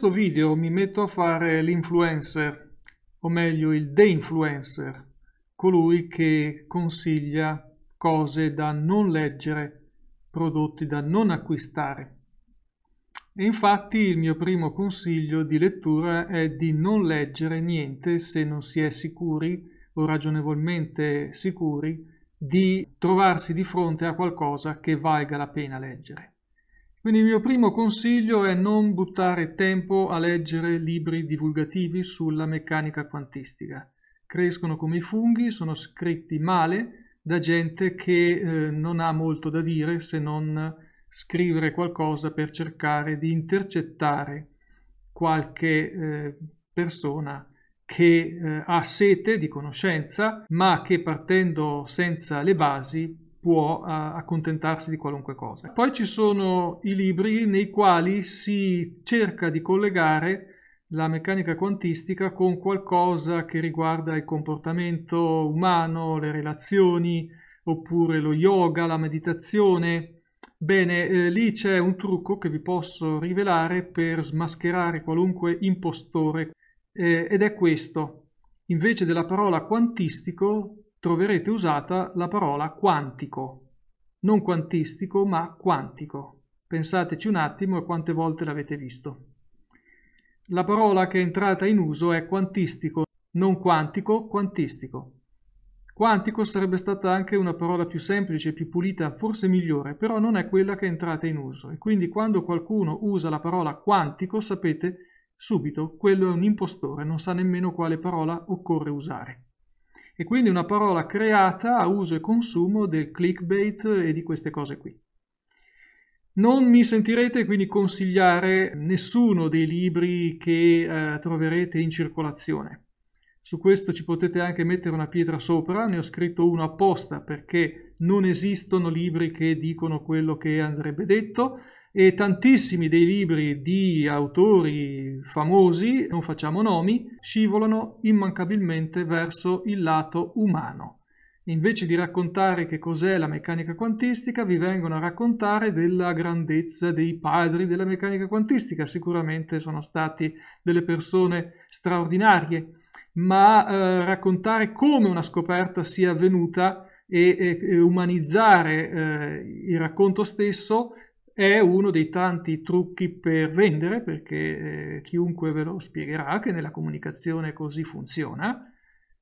questo video mi metto a fare l'influencer, o meglio il de-influencer, colui che consiglia cose da non leggere, prodotti da non acquistare. E infatti il mio primo consiglio di lettura è di non leggere niente se non si è sicuri o ragionevolmente sicuri di trovarsi di fronte a qualcosa che valga la pena leggere. Quindi il mio primo consiglio è non buttare tempo a leggere libri divulgativi sulla meccanica quantistica. Crescono come i funghi, sono scritti male da gente che eh, non ha molto da dire se non scrivere qualcosa per cercare di intercettare qualche eh, persona che eh, ha sete di conoscenza ma che partendo senza le basi può accontentarsi di qualunque cosa. Poi ci sono i libri nei quali si cerca di collegare la meccanica quantistica con qualcosa che riguarda il comportamento umano, le relazioni, oppure lo yoga, la meditazione. Bene, eh, lì c'è un trucco che vi posso rivelare per smascherare qualunque impostore eh, ed è questo. Invece della parola quantistico troverete usata la parola quantico, non quantistico ma quantico. Pensateci un attimo a quante volte l'avete visto. La parola che è entrata in uso è quantistico, non quantico, quantistico. Quantico sarebbe stata anche una parola più semplice, più pulita, forse migliore, però non è quella che è entrata in uso. E quindi quando qualcuno usa la parola quantico, sapete subito, quello è un impostore, non sa nemmeno quale parola occorre usare e quindi una parola creata a uso e consumo del clickbait e di queste cose qui. Non mi sentirete quindi consigliare nessuno dei libri che eh, troverete in circolazione. Su questo ci potete anche mettere una pietra sopra, ne ho scritto uno apposta perché non esistono libri che dicono quello che andrebbe detto, e tantissimi dei libri di autori famosi, non facciamo nomi, scivolano immancabilmente verso il lato umano. Invece di raccontare che cos'è la meccanica quantistica, vi vengono a raccontare della grandezza dei padri della meccanica quantistica. Sicuramente sono stati delle persone straordinarie, ma eh, raccontare come una scoperta sia avvenuta e, e, e umanizzare eh, il racconto stesso è uno dei tanti trucchi per vendere, perché eh, chiunque ve lo spiegherà che nella comunicazione così funziona,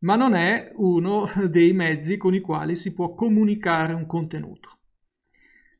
ma non è uno dei mezzi con i quali si può comunicare un contenuto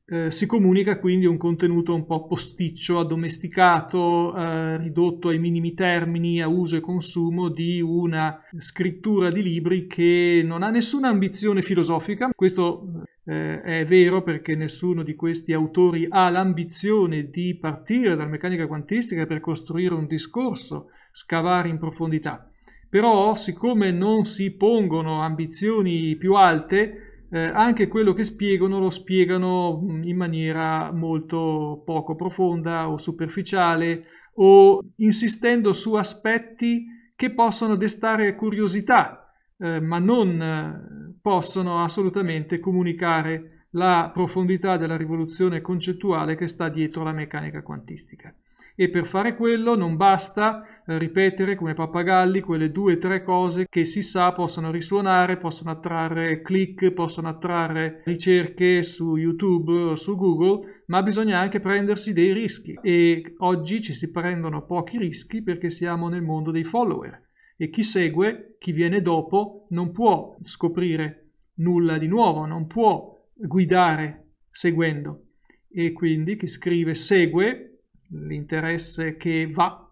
eh, si comunica quindi un contenuto un po' posticcio, addomesticato, eh, ridotto ai minimi termini, a uso e consumo di una scrittura di libri che non ha nessuna ambizione filosofica. Questo eh, è vero perché nessuno di questi autori ha l'ambizione di partire dalla meccanica quantistica per costruire un discorso, scavare in profondità. Però, siccome non si pongono ambizioni più alte, eh, anche quello che spiegano lo spiegano mm, in maniera molto poco profonda o superficiale o insistendo su aspetti che possono destare curiosità, eh, ma non eh, possono assolutamente comunicare la profondità della rivoluzione concettuale che sta dietro la meccanica quantistica e per fare quello non basta eh, ripetere come pappagalli quelle due o tre cose che si sa possono risuonare, possono attrarre click, possono attrarre ricerche su YouTube o su Google, ma bisogna anche prendersi dei rischi e oggi ci si prendono pochi rischi perché siamo nel mondo dei follower e chi segue, chi viene dopo, non può scoprire nulla di nuovo, non può guidare seguendo e quindi chi scrive segue l'interesse che va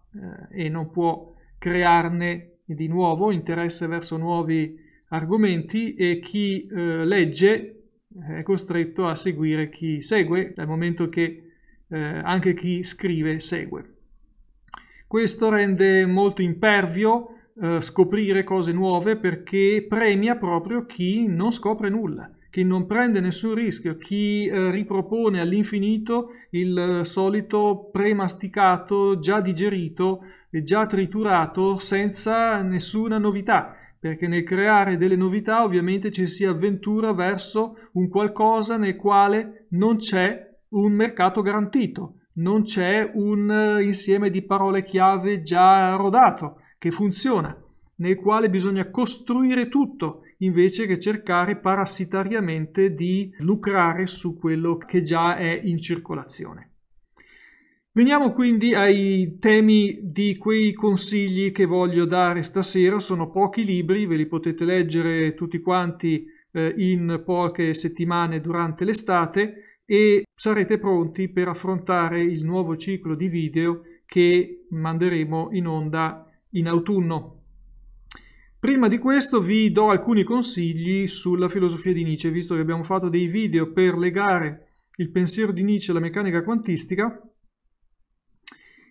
eh, e non può crearne di nuovo interesse verso nuovi argomenti e chi eh, legge eh, è costretto a seguire chi segue dal momento che eh, anche chi scrive segue. Questo rende molto impervio eh, scoprire cose nuove perché premia proprio chi non scopre nulla chi non prende nessun rischio, chi eh, ripropone all'infinito il eh, solito premasticato, già digerito e già triturato senza nessuna novità perché nel creare delle novità ovviamente ci si avventura verso un qualcosa nel quale non c'è un mercato garantito, non c'è un eh, insieme di parole chiave già rodato che funziona, nel quale bisogna costruire tutto invece che cercare parassitariamente di lucrare su quello che già è in circolazione. Veniamo quindi ai temi di quei consigli che voglio dare stasera, sono pochi libri, ve li potete leggere tutti quanti eh, in poche settimane durante l'estate e sarete pronti per affrontare il nuovo ciclo di video che manderemo in onda in autunno. Prima di questo vi do alcuni consigli sulla filosofia di Nietzsche, visto che abbiamo fatto dei video per legare il pensiero di Nietzsche alla meccanica quantistica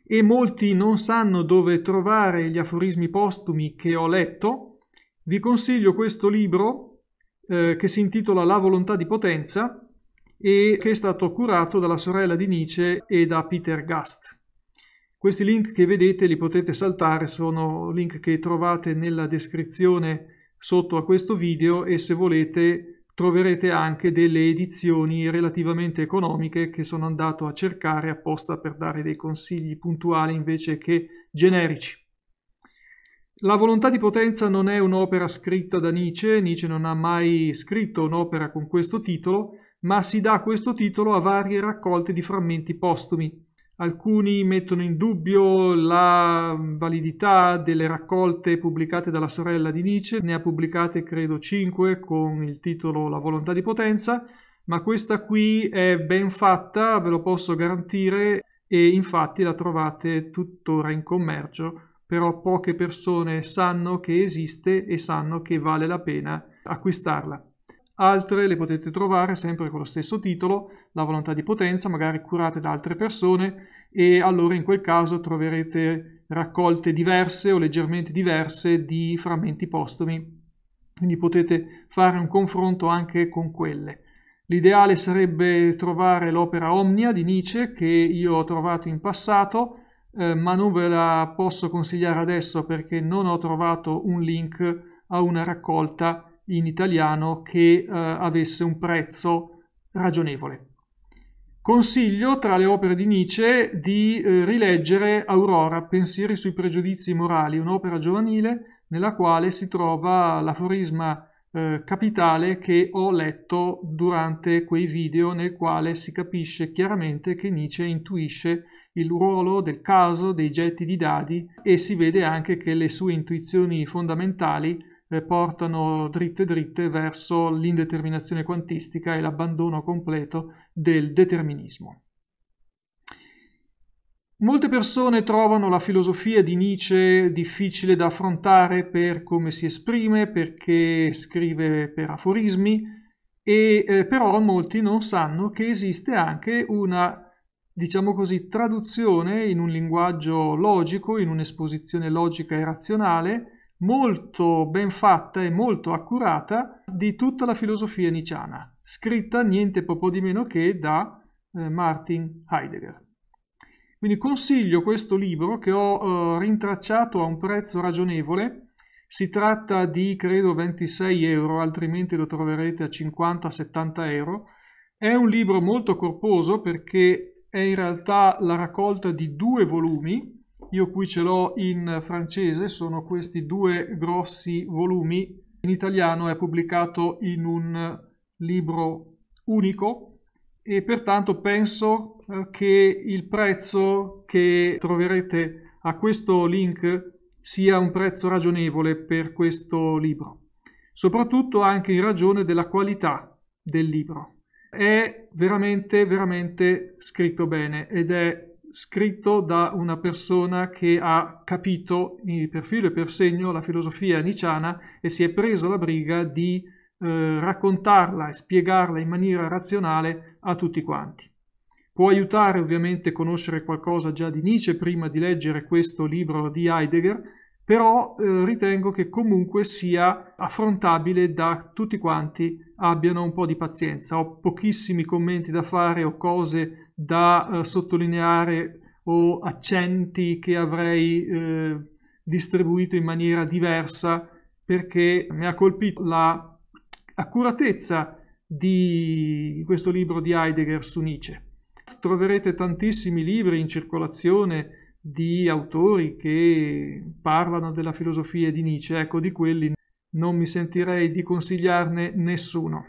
e molti non sanno dove trovare gli aforismi postumi che ho letto. Vi consiglio questo libro eh, che si intitola La volontà di potenza e che è stato curato dalla sorella di Nietzsche e da Peter Gast. Questi link che vedete li potete saltare, sono link che trovate nella descrizione sotto a questo video e se volete troverete anche delle edizioni relativamente economiche che sono andato a cercare apposta per dare dei consigli puntuali invece che generici. La volontà di potenza non è un'opera scritta da Nietzsche, Nietzsche non ha mai scritto un'opera con questo titolo, ma si dà questo titolo a varie raccolte di frammenti postumi. Alcuni mettono in dubbio la validità delle raccolte pubblicate dalla sorella di Nietzsche, ne ha pubblicate credo 5 con il titolo La volontà di potenza, ma questa qui è ben fatta, ve lo posso garantire, e infatti la trovate tuttora in commercio, però poche persone sanno che esiste e sanno che vale la pena acquistarla. Altre le potete trovare sempre con lo stesso titolo, La volontà di potenza, magari curate da altre persone e allora in quel caso troverete raccolte diverse o leggermente diverse di frammenti postumi. Quindi potete fare un confronto anche con quelle. L'ideale sarebbe trovare l'opera Omnia di Nietzsche che io ho trovato in passato, eh, ma non ve la posso consigliare adesso perché non ho trovato un link a una raccolta in italiano che eh, avesse un prezzo ragionevole. Consiglio tra le opere di Nietzsche di eh, rileggere Aurora, Pensieri sui pregiudizi morali, un'opera giovanile nella quale si trova l'aforisma eh, capitale che ho letto durante quei video nel quale si capisce chiaramente che Nietzsche intuisce il ruolo del caso, dei getti di dadi e si vede anche che le sue intuizioni fondamentali portano dritte dritte verso l'indeterminazione quantistica e l'abbandono completo del determinismo. Molte persone trovano la filosofia di Nietzsche difficile da affrontare per come si esprime, perché scrive per aforismi, e eh, però molti non sanno che esiste anche una diciamo così, traduzione in un linguaggio logico, in un'esposizione logica e razionale, molto ben fatta e molto accurata di tutta la filosofia nietzschiana, scritta niente poco di meno che da eh, Martin Heidegger. Quindi consiglio questo libro che ho eh, rintracciato a un prezzo ragionevole, si tratta di credo 26 euro, altrimenti lo troverete a 50-70 euro. È un libro molto corposo perché è in realtà la raccolta di due volumi, io qui ce l'ho in francese, sono questi due grossi volumi. In italiano è pubblicato in un libro unico e pertanto penso eh, che il prezzo che troverete a questo link sia un prezzo ragionevole per questo libro, soprattutto anche in ragione della qualità del libro. È veramente, veramente scritto bene ed è scritto da una persona che ha capito per filo e per segno la filosofia niciana e si è preso la briga di eh, raccontarla e spiegarla in maniera razionale a tutti quanti. Può aiutare ovviamente conoscere qualcosa già di Nietzsche prima di leggere questo libro di Heidegger, però eh, ritengo che comunque sia affrontabile da tutti quanti abbiano un po' di pazienza. Ho pochissimi commenti da fare o cose da eh, sottolineare o accenti che avrei eh, distribuito in maniera diversa perché mi ha colpito la di questo libro di Heidegger su Nietzsche. Troverete tantissimi libri in circolazione di autori che parlano della filosofia di Nietzsche, ecco di quelli non mi sentirei di consigliarne nessuno,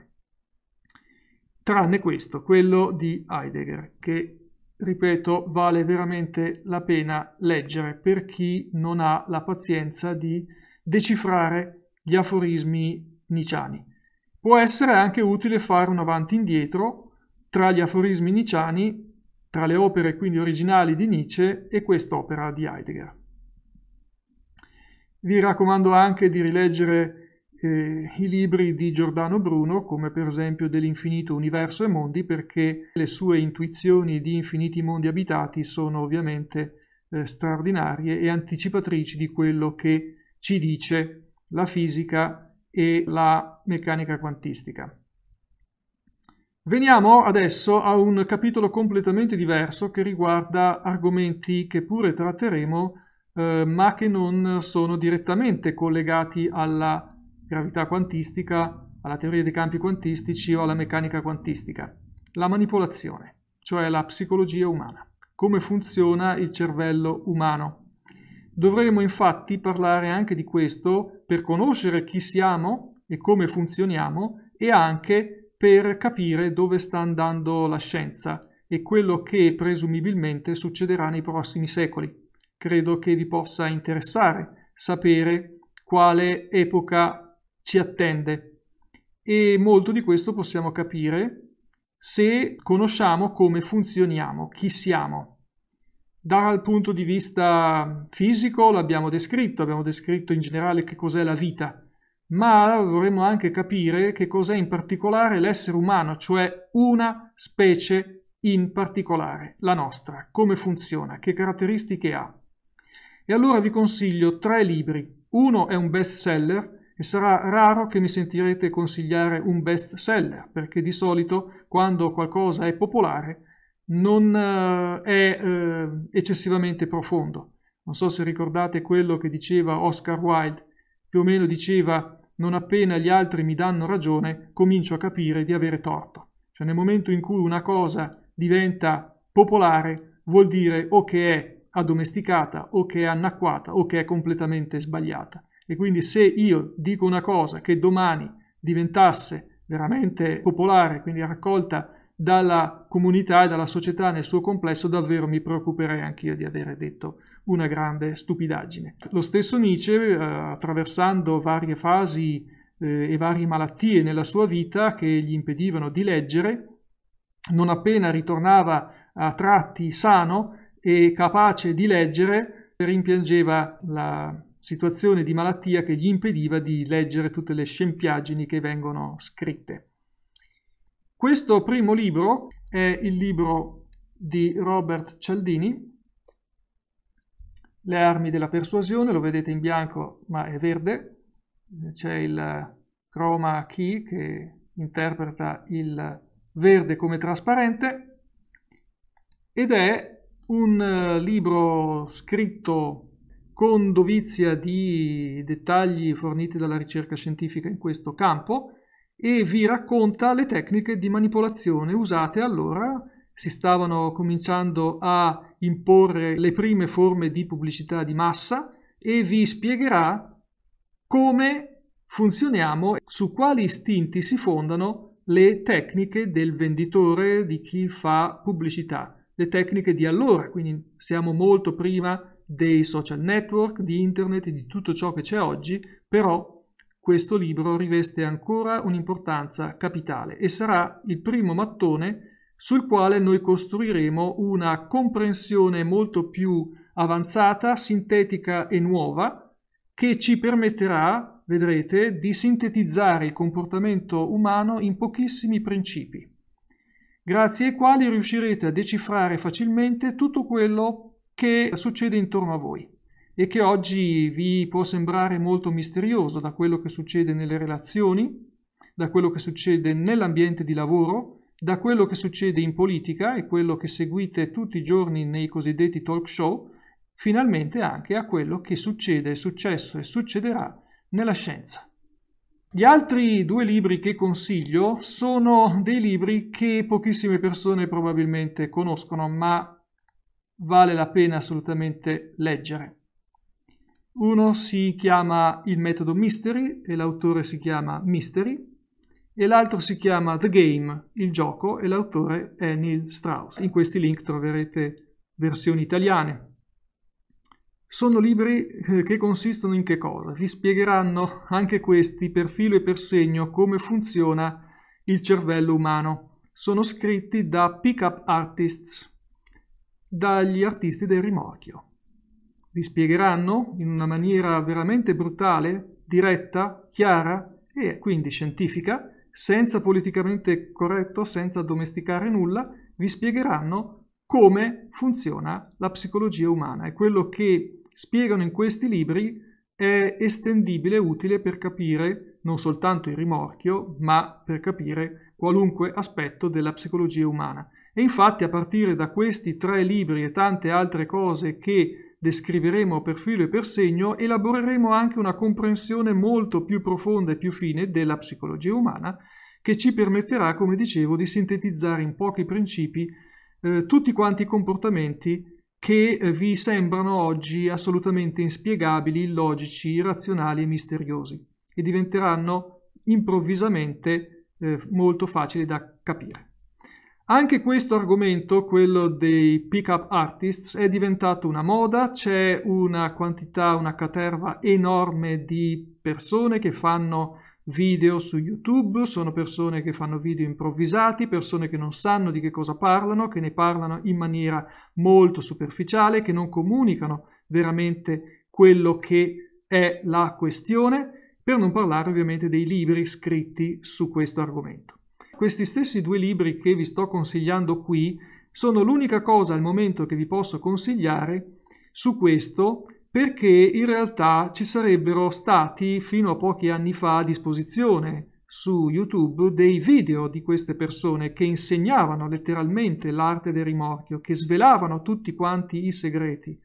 tranne questo, quello di Heidegger, che ripeto vale veramente la pena leggere per chi non ha la pazienza di decifrare gli aforismi niciani. Può essere anche utile fare un avanti indietro tra gli aforismi niciani tra le opere quindi originali di Nietzsche e quest'opera di Heidegger. Vi raccomando anche di rileggere eh, i libri di Giordano Bruno, come per esempio dell'infinito universo e mondi, perché le sue intuizioni di infiniti mondi abitati sono ovviamente eh, straordinarie e anticipatrici di quello che ci dice la fisica e la meccanica quantistica. Veniamo adesso a un capitolo completamente diverso che riguarda argomenti che pure tratteremo, eh, ma che non sono direttamente collegati alla gravità quantistica, alla teoria dei campi quantistici o alla meccanica quantistica. La manipolazione, cioè la psicologia umana, come funziona il cervello umano. Dovremmo infatti parlare anche di questo per conoscere chi siamo e come funzioniamo e anche per per capire dove sta andando la scienza e quello che presumibilmente succederà nei prossimi secoli. Credo che vi possa interessare sapere quale epoca ci attende e molto di questo possiamo capire se conosciamo come funzioniamo, chi siamo. Dal punto di vista fisico l'abbiamo descritto, abbiamo descritto in generale che cos'è la vita ma dovremmo anche capire che cos'è in particolare l'essere umano, cioè una specie in particolare, la nostra, come funziona, che caratteristiche ha. E allora vi consiglio tre libri. Uno è un best seller e sarà raro che mi sentirete consigliare un best seller, perché di solito quando qualcosa è popolare non eh, è eh, eccessivamente profondo. Non so se ricordate quello che diceva Oscar Wilde, più o meno diceva non appena gli altri mi danno ragione, comincio a capire di avere torto. Cioè nel momento in cui una cosa diventa popolare, vuol dire o che è addomesticata o che è anacquata o che è completamente sbagliata. E quindi se io dico una cosa che domani diventasse veramente popolare, quindi raccolta dalla comunità e dalla società nel suo complesso, davvero mi preoccuperei anch'io di avere detto una grande stupidaggine. Lo stesso Nietzsche, eh, attraversando varie fasi eh, e varie malattie nella sua vita che gli impedivano di leggere, non appena ritornava a tratti sano e capace di leggere, rimpiangeva la situazione di malattia che gli impediva di leggere tutte le scempiaggini che vengono scritte. Questo primo libro è il libro di Robert Cialdini, le armi della persuasione, lo vedete in bianco ma è verde, eh, c'è il chroma key che interpreta il verde come trasparente ed è un eh, libro scritto con dovizia di dettagli forniti dalla ricerca scientifica in questo campo e vi racconta le tecniche di manipolazione usate allora. Si stavano cominciando a imporre le prime forme di pubblicità di massa e vi spiegherà come funzioniamo, e su quali istinti si fondano le tecniche del venditore, di chi fa pubblicità, le tecniche di allora, quindi siamo molto prima dei social network, di internet e di tutto ciò che c'è oggi, però questo libro riveste ancora un'importanza capitale e sarà il primo mattone sul quale noi costruiremo una comprensione molto più avanzata, sintetica e nuova che ci permetterà, vedrete, di sintetizzare il comportamento umano in pochissimi principi, grazie ai quali riuscirete a decifrare facilmente tutto quello che succede intorno a voi e che oggi vi può sembrare molto misterioso da quello che succede nelle relazioni, da quello che succede nell'ambiente di lavoro, da quello che succede in politica e quello che seguite tutti i giorni nei cosiddetti talk show, finalmente anche a quello che succede, è successo e succederà nella scienza. Gli altri due libri che consiglio sono dei libri che pochissime persone probabilmente conoscono, ma vale la pena assolutamente leggere. Uno si chiama Il metodo Mystery e l'autore si chiama Mystery e l'altro si chiama The Game, il gioco, e l'autore è Neil Strauss. In questi link troverete versioni italiane. Sono libri eh, che consistono in che cosa? Vi spiegheranno anche questi per filo e per segno come funziona il cervello umano. Sono scritti da pick-up artists, dagli artisti del rimorchio. Vi spiegheranno in una maniera veramente brutale, diretta, chiara e quindi scientifica senza politicamente corretto, senza domesticare nulla, vi spiegheranno come funziona la psicologia umana e quello che spiegano in questi libri è estendibile utile per capire non soltanto il rimorchio, ma per capire qualunque aspetto della psicologia umana. E infatti a partire da questi tre libri e tante altre cose che descriveremo per filo e per segno, elaboreremo anche una comprensione molto più profonda e più fine della psicologia umana che ci permetterà, come dicevo, di sintetizzare in pochi principi eh, tutti quanti i comportamenti che eh, vi sembrano oggi assolutamente inspiegabili, illogici, irrazionali e misteriosi e diventeranno improvvisamente eh, molto facili da capire. Anche questo argomento, quello dei pick-up artists, è diventato una moda, c'è una quantità, una caterva enorme di persone che fanno video su YouTube, sono persone che fanno video improvvisati, persone che non sanno di che cosa parlano, che ne parlano in maniera molto superficiale, che non comunicano veramente quello che è la questione, per non parlare ovviamente dei libri scritti su questo argomento questi stessi due libri che vi sto consigliando qui sono l'unica cosa al momento che vi posso consigliare su questo perché in realtà ci sarebbero stati fino a pochi anni fa a disposizione su YouTube dei video di queste persone che insegnavano letteralmente l'arte del rimorchio, che svelavano tutti quanti i segreti.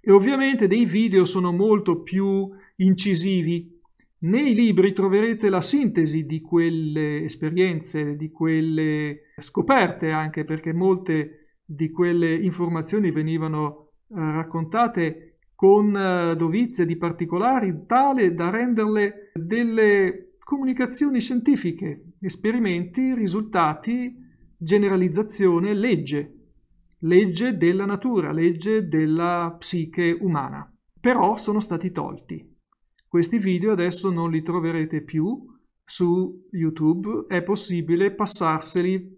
E ovviamente dei video sono molto più incisivi nei libri troverete la sintesi di quelle esperienze, di quelle scoperte anche perché molte di quelle informazioni venivano eh, raccontate con eh, dovizie di particolari tale da renderle delle comunicazioni scientifiche, esperimenti, risultati, generalizzazione, legge, legge della natura, legge della psiche umana. Però sono stati tolti questi video adesso non li troverete più su YouTube, è possibile passarseli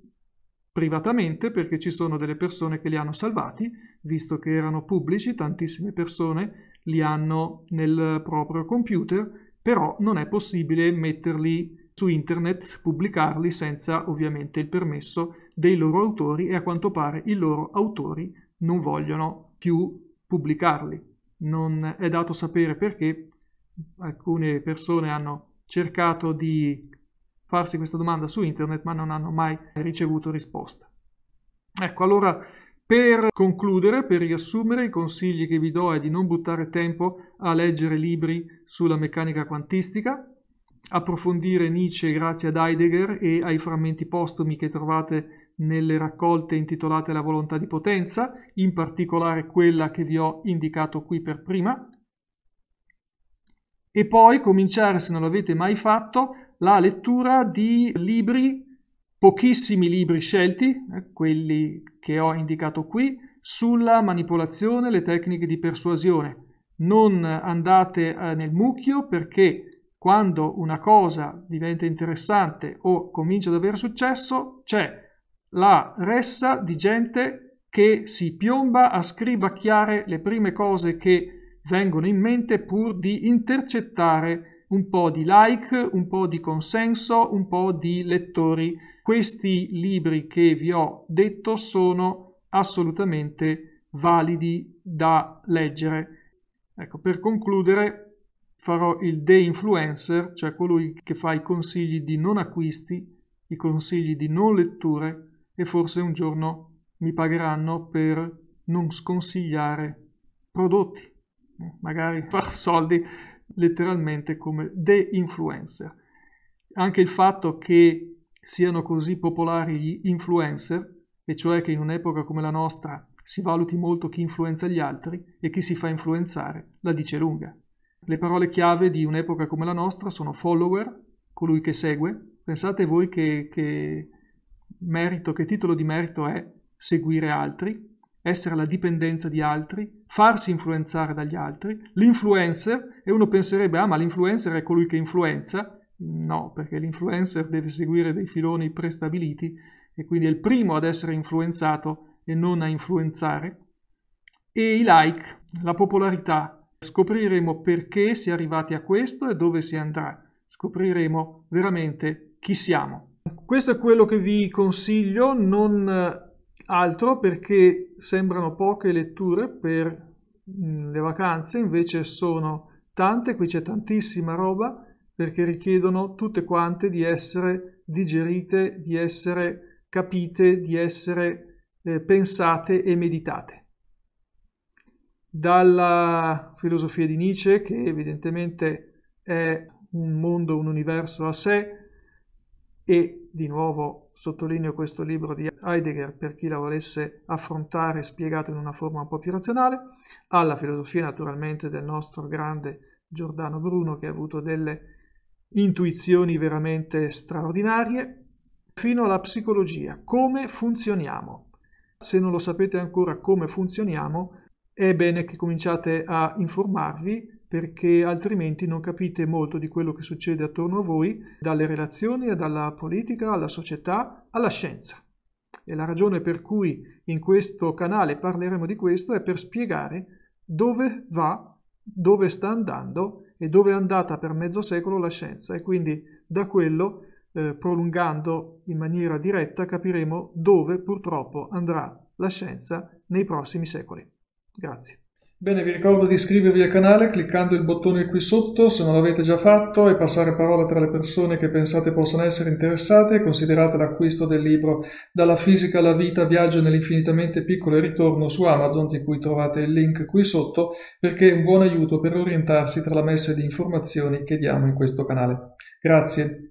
privatamente perché ci sono delle persone che li hanno salvati, visto che erano pubblici, tantissime persone li hanno nel proprio computer, però non è possibile metterli su internet, pubblicarli senza ovviamente il permesso dei loro autori e a quanto pare i loro autori non vogliono più pubblicarli. Non è dato sapere perché, alcune persone hanno cercato di farsi questa domanda su internet ma non hanno mai ricevuto risposta. Ecco, allora per concludere, per riassumere, i consigli che vi do è di non buttare tempo a leggere libri sulla meccanica quantistica, approfondire Nietzsche grazie ad Heidegger e ai frammenti postumi che trovate nelle raccolte intitolate La volontà di potenza, in particolare quella che vi ho indicato qui per prima, e poi cominciare, se non l'avete mai fatto, la lettura di libri, pochissimi libri scelti, eh, quelli che ho indicato qui, sulla manipolazione e le tecniche di persuasione. Non andate eh, nel mucchio perché quando una cosa diventa interessante o comincia ad avere successo, c'è la ressa di gente che si piomba a scribacchiare le prime cose che vengono in mente pur di intercettare un po' di like, un po' di consenso, un po' di lettori. Questi libri che vi ho detto sono assolutamente validi da leggere. Ecco, per concludere farò il de-influencer, cioè colui che fa i consigli di non acquisti, i consigli di non letture e forse un giorno mi pagheranno per non sconsigliare prodotti magari far soldi letteralmente come The Influencer. Anche il fatto che siano così popolari gli influencer, e cioè che in un'epoca come la nostra si valuti molto chi influenza gli altri e chi si fa influenzare, la dice lunga. Le parole chiave di un'epoca come la nostra sono follower, colui che segue. Pensate voi che, che merito, che titolo di merito è seguire altri, essere alla dipendenza di altri, farsi influenzare dagli altri. L'influencer, e uno penserebbe, ah ma l'influencer è colui che influenza. No, perché l'influencer deve seguire dei filoni prestabiliti e quindi è il primo ad essere influenzato e non a influenzare. E i like, la popolarità. Scopriremo perché si è arrivati a questo e dove si andrà. Scopriremo veramente chi siamo. Questo è quello che vi consiglio, non altro perché sembrano poche letture per mm, le vacanze, invece sono tante, qui c'è tantissima roba perché richiedono tutte quante di essere digerite, di essere capite, di essere eh, pensate e meditate. Dalla filosofia di Nietzsche, che evidentemente è un mondo, un universo a sé, e di nuovo Sottolineo questo libro di Heidegger per chi la volesse affrontare spiegata in una forma un po' più razionale, alla filosofia naturalmente del nostro grande Giordano Bruno che ha avuto delle intuizioni veramente straordinarie, fino alla psicologia, come funzioniamo. Se non lo sapete ancora come funzioniamo, è bene che cominciate a informarvi perché altrimenti non capite molto di quello che succede attorno a voi, dalle relazioni, dalla politica, alla società, alla scienza. E la ragione per cui in questo canale parleremo di questo è per spiegare dove va, dove sta andando e dove è andata per mezzo secolo la scienza e quindi da quello, eh, prolungando in maniera diretta, capiremo dove purtroppo andrà la scienza nei prossimi secoli. Grazie. Bene, vi ricordo di iscrivervi al canale cliccando il bottone qui sotto se non l'avete già fatto e passare parola tra le persone che pensate possano essere interessate. Considerate l'acquisto del libro Dalla fisica alla vita, viaggio nell'infinitamente piccolo e ritorno su Amazon, di cui trovate il link qui sotto, perché è un buon aiuto per orientarsi tra la messa di informazioni che diamo in questo canale. Grazie.